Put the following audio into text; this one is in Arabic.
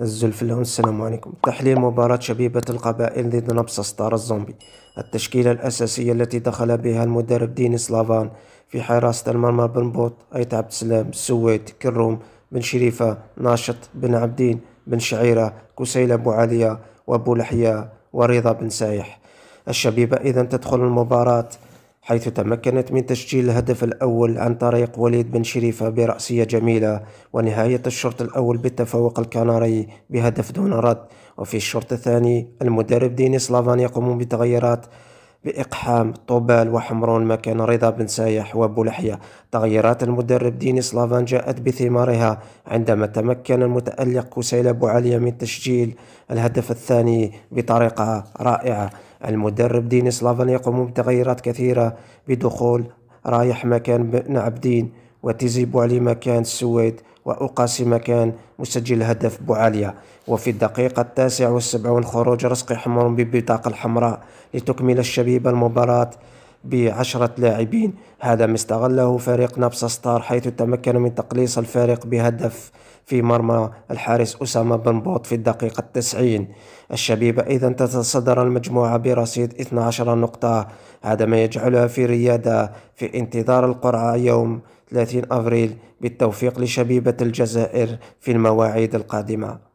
الزلفلون السلام عليكم تحليل مباراة شبيبة القبائل ضد نبص ستار الزومبي التشكيلة الأساسية التي دخل بها المدرب دين سلافان في حراسة المرمى بن بوط أيت عبد السلام السويد كروم بن شريفة ناشط بن عبدين بن شعيرة كسيلة أبو علية وأبو لحية ورضا بن سايح الشبيبة إذا تدخل المباراة حيث تمكنت من تسجيل الهدف الأول عن طريق وليد بن شريفة برأسية جميلة ونهاية الشوط الأول بالتفوق الكناري بهدف دون رد وفي الشوط الثاني المدرب ديني سلافان يقوم بتغييرات بإقحام طوبال وحمرون مكان رضا بن سايح وبولحية تغييرات المدرب ديني سلافان جاءت بثمارها عندما تمكن المتألق كسيل أبو علي من تسجيل الهدف الثاني بطريقة رائعة المدرب دين سلافان يقوم بتغييرات كثيرة بدخول رايح مكان بن عبدين وتيزي بوعلي مكان السويد وأقاسي مكان مسجل هدف بوعالية وفي الدقيقة التاسعة والسبعون خروج رزقي حمر ببطاقة الحمراء لتكمل الشبيبة المباراة بعشرة لاعبين هذا ما استغله فريق نابسا ستار حيث تمكن من تقليص الفارق بهدف في مرمى الحارس أسامة بن بوط في الدقيقة التسعين الشبيبة إذا تتصدر المجموعة برصيد 12 نقطة هذا ما يجعلها في ريادة في انتظار القرعة يوم 30 أفريل بالتوفيق لشبيبة الجزائر في المواعيد القادمة